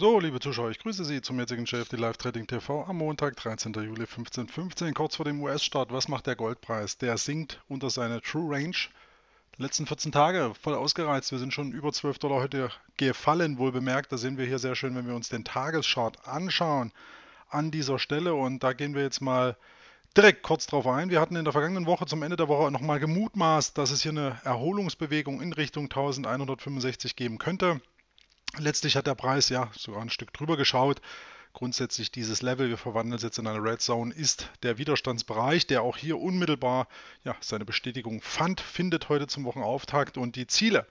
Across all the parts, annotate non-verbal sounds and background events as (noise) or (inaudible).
So, liebe Zuschauer, ich grüße Sie zum jetzigen Chef, die Live Trading TV am Montag, 13. Juli 15.15 kurz vor dem US-Start. Was macht der Goldpreis? Der sinkt unter seine True Range. Die letzten 14 Tage voll ausgereizt. Wir sind schon über 12 Dollar heute gefallen, wohl bemerkt. Da sehen wir hier sehr schön, wenn wir uns den Tageschart anschauen an dieser Stelle. Und da gehen wir jetzt mal direkt kurz drauf ein. Wir hatten in der vergangenen Woche zum Ende der Woche nochmal gemutmaßt, dass es hier eine Erholungsbewegung in Richtung 1165 geben könnte. Letztlich hat der Preis ja sogar ein Stück drüber geschaut. Grundsätzlich dieses Level, wir verwandeln es jetzt in eine Red Zone, ist der Widerstandsbereich, der auch hier unmittelbar ja, seine Bestätigung fand, findet heute zum Wochenauftakt und die Ziele,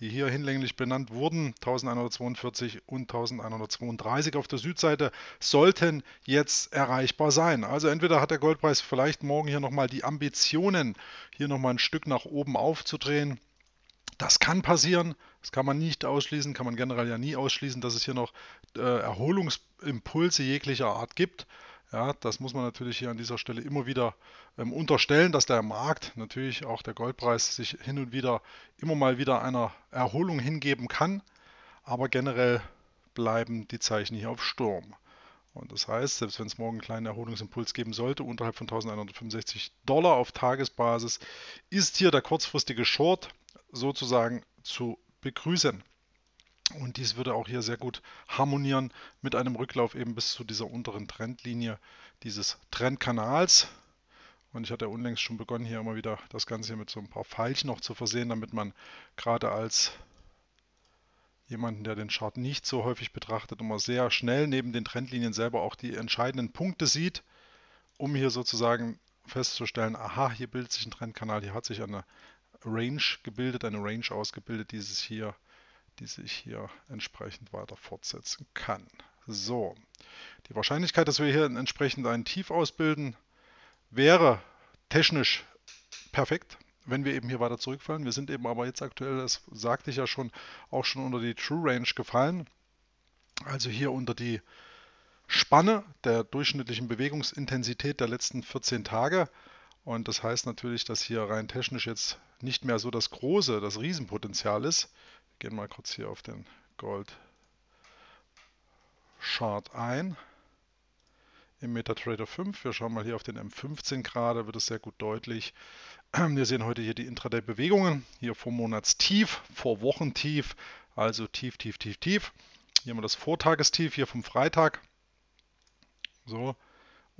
die hier hinlänglich benannt wurden, 1142 und 1132 auf der Südseite, sollten jetzt erreichbar sein. Also entweder hat der Goldpreis vielleicht morgen hier nochmal die Ambitionen, hier nochmal ein Stück nach oben aufzudrehen, das kann passieren, das kann man nicht ausschließen, kann man generell ja nie ausschließen, dass es hier noch äh, Erholungsimpulse jeglicher Art gibt. Ja, das muss man natürlich hier an dieser Stelle immer wieder ähm, unterstellen, dass der Markt, natürlich auch der Goldpreis, sich hin und wieder immer mal wieder einer Erholung hingeben kann. Aber generell bleiben die Zeichen hier auf Sturm. Und das heißt, selbst wenn es morgen einen kleinen Erholungsimpuls geben sollte, unterhalb von 1165 Dollar auf Tagesbasis, ist hier der kurzfristige Short sozusagen zu begrüßen. Und dies würde auch hier sehr gut harmonieren mit einem Rücklauf eben bis zu dieser unteren Trendlinie dieses Trendkanals. Und ich hatte unlängst schon begonnen, hier immer wieder das Ganze hier mit so ein paar Pfeilchen noch zu versehen, damit man gerade als jemanden, der den Chart nicht so häufig betrachtet, immer sehr schnell neben den Trendlinien selber auch die entscheidenden Punkte sieht, um hier sozusagen festzustellen, aha, hier bildet sich ein Trendkanal, hier hat sich eine Range gebildet, eine Range ausgebildet, die sich hier, die sich hier entsprechend weiter fortsetzen kann. So, die Wahrscheinlichkeit, dass wir hier entsprechend einen Tief ausbilden, wäre technisch perfekt, wenn wir eben hier weiter zurückfallen. Wir sind eben aber jetzt aktuell, das sagte ich ja schon, auch schon unter die True Range gefallen. Also hier unter die Spanne der durchschnittlichen Bewegungsintensität der letzten 14 Tage. Und das heißt natürlich, dass hier rein technisch jetzt nicht mehr so das große, das Riesenpotenzial ist. Wir gehen mal kurz hier auf den Gold Chart ein. Im MetaTrader 5, wir schauen mal hier auf den M15 gerade, wird es sehr gut deutlich. (clears throat) Wir sehen heute hier die Intraday-Bewegungen, hier vor Monatstief, vor Wochentief, also tief, tief, tief, tief. Hier haben wir das Vortagestief, hier vom Freitag. So,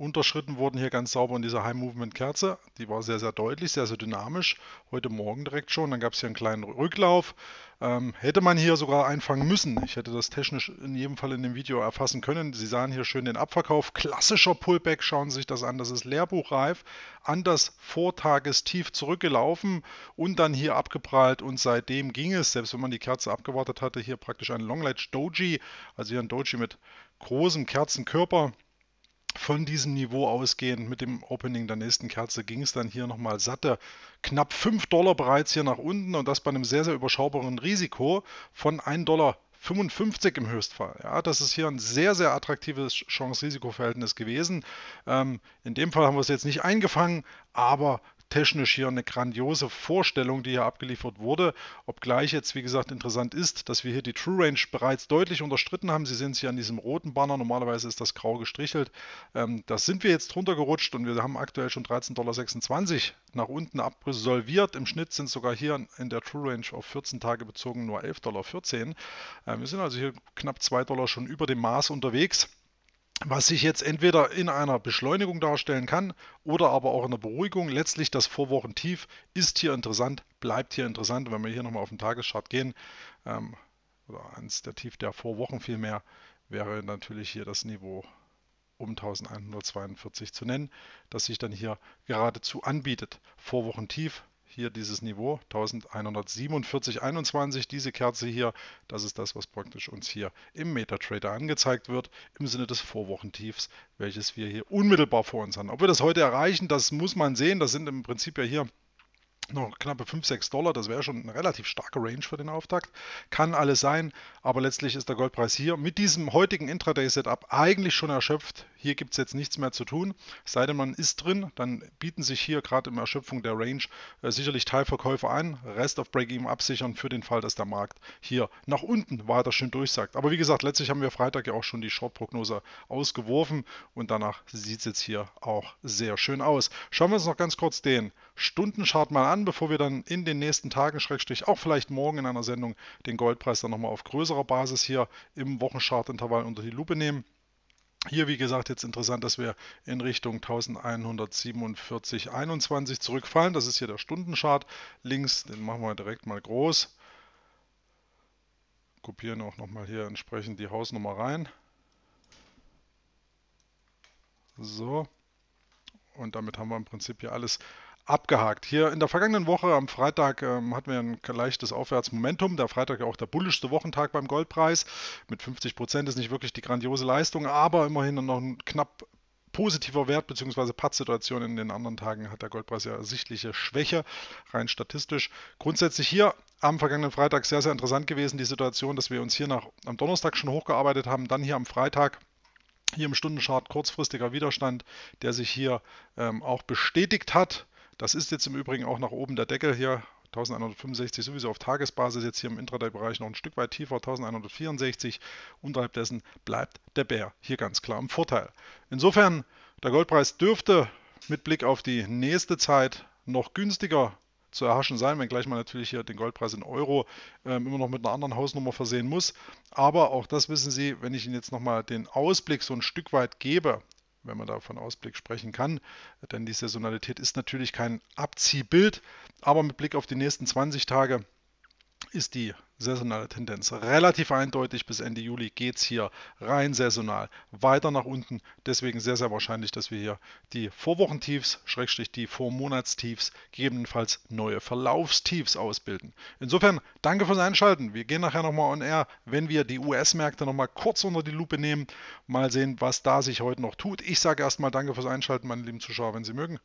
unterschritten wurden hier ganz sauber in dieser High Movement Kerze. Die war sehr, sehr deutlich, sehr, sehr dynamisch. Heute Morgen direkt schon. Dann gab es hier einen kleinen Rücklauf. Ähm, hätte man hier sogar einfangen müssen. Ich hätte das technisch in jedem Fall in dem Video erfassen können. Sie sahen hier schön den Abverkauf. Klassischer Pullback. Schauen Sie sich das an. Das ist lehrbuchreif. An das Vortagestief zurückgelaufen und dann hier abgeprallt. Und seitdem ging es, selbst wenn man die Kerze abgewartet hatte, hier praktisch ein Longledge Doji. Also hier ein Doji mit großem Kerzenkörper von diesem Niveau ausgehend mit dem Opening der nächsten Kerze ging es dann hier nochmal satte knapp 5 Dollar bereits hier nach unten und das bei einem sehr, sehr überschaubaren Risiko von 1 Dollar 55 im Höchstfall. Ja, das ist hier ein sehr, sehr attraktives Chance-Risiko-Verhältnis gewesen. Ähm, in dem Fall haben wir es jetzt nicht eingefangen, aber technisch hier eine grandiose Vorstellung, die hier abgeliefert wurde. Obgleich jetzt, wie gesagt, interessant ist, dass wir hier die True Range bereits deutlich unterstritten haben. Sie sehen es hier an diesem roten Banner. Normalerweise ist das grau gestrichelt. Ähm, das sind wir jetzt drunter gerutscht und wir haben aktuell schon 13,26 Dollar nach unten absolviert. Im Schnitt sind sogar hier in der True Range auf 14 Tage bezogen nur 11,14 Dollar. Ähm, wir sind also hier knapp 2 Dollar schon über dem Maß unterwegs was sich jetzt entweder in einer Beschleunigung darstellen kann oder aber auch in der Beruhigung. Letztlich das Vorwochentief ist hier interessant, bleibt hier interessant. Wenn wir hier nochmal auf den Tageschart gehen, ähm, oder eins der Tief der Vorwochen vielmehr, wäre natürlich hier das Niveau um 1142 zu nennen, das sich dann hier geradezu anbietet. Vorwochentief hier dieses Niveau 1147,21, diese Kerze hier, das ist das, was praktisch uns hier im MetaTrader angezeigt wird, im Sinne des Vorwochentiefs, welches wir hier unmittelbar vor uns haben. Ob wir das heute erreichen, das muss man sehen, das sind im Prinzip ja hier noch knappe 5, 6 Dollar, das wäre schon eine relativ starke Range für den Auftakt. Kann alles sein, aber letztlich ist der Goldpreis hier mit diesem heutigen Intraday-Setup eigentlich schon erschöpft. Hier gibt es jetzt nichts mehr zu tun. Sei denn, man ist drin, dann bieten sich hier gerade im Erschöpfung der Range äh, sicherlich Teilverkäufe an. Rest of Break-Even absichern für den Fall, dass der Markt hier nach unten weiter schön durchsagt. Aber wie gesagt, letztlich haben wir Freitag ja auch schon die Short-Prognose ausgeworfen und danach sieht es jetzt hier auch sehr schön aus. Schauen wir uns noch ganz kurz den Stundenchart mal an an, bevor wir dann in den nächsten Tagen, Schrägstrich, auch vielleicht morgen in einer Sendung den Goldpreis dann nochmal auf größerer Basis hier im Wochenchartintervall unter die Lupe nehmen. Hier, wie gesagt, jetzt interessant, dass wir in Richtung 1147,21 zurückfallen. Das ist hier der Stundenchart. Links, den machen wir direkt mal groß. Kopieren auch nochmal hier entsprechend die Hausnummer rein. So. Und damit haben wir im Prinzip hier alles abgehakt. Hier in der vergangenen Woche am Freitag ähm, hatten wir ein leichtes Aufwärtsmomentum. Der Freitag ja auch der bullischste Wochentag beim Goldpreis. Mit 50 Prozent ist nicht wirklich die grandiose Leistung, aber immerhin noch ein knapp positiver Wert bzw. Pattsituation in den anderen Tagen hat der Goldpreis ja sichtliche Schwäche, rein statistisch. Grundsätzlich hier am vergangenen Freitag sehr, sehr interessant gewesen, die Situation, dass wir uns hier nach, am Donnerstag schon hochgearbeitet haben, dann hier am Freitag hier im Stundenchart kurzfristiger Widerstand, der sich hier ähm, auch bestätigt hat. Das ist jetzt im Übrigen auch nach oben der Deckel hier. 1165 sowieso auf Tagesbasis, jetzt hier im Intraday-Bereich noch ein Stück weit tiefer, 1164. Unterhalb dessen bleibt der Bär hier ganz klar im Vorteil. Insofern, der Goldpreis dürfte mit Blick auf die nächste Zeit noch günstiger zu erhaschen sein, wenngleich man natürlich hier den Goldpreis in Euro ähm, immer noch mit einer anderen Hausnummer versehen muss. Aber auch das wissen Sie, wenn ich Ihnen jetzt nochmal den Ausblick so ein Stück weit gebe wenn man da von Ausblick sprechen kann. Denn die Saisonalität ist natürlich kein Abziehbild, aber mit Blick auf die nächsten 20 Tage ist die saisonale Tendenz. Relativ eindeutig bis Ende Juli geht es hier rein saisonal weiter nach unten. Deswegen sehr, sehr wahrscheinlich, dass wir hier die Vorwochentiefs, schrägstrich die Vormonatstiefs, gegebenenfalls neue Verlaufstiefs ausbilden. Insofern, danke fürs Einschalten. Wir gehen nachher nochmal on air, wenn wir die US-Märkte nochmal kurz unter die Lupe nehmen. Mal sehen, was da sich heute noch tut. Ich sage erstmal danke fürs Einschalten, meine lieben Zuschauer, wenn Sie mögen.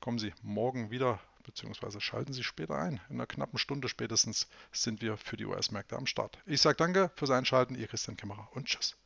Kommen Sie morgen wieder beziehungsweise schalten Sie später ein. In einer knappen Stunde spätestens sind wir für die US-Märkte am Start. Ich sage danke fürs Einschalten, Ihr Christian Kämmerer und tschüss.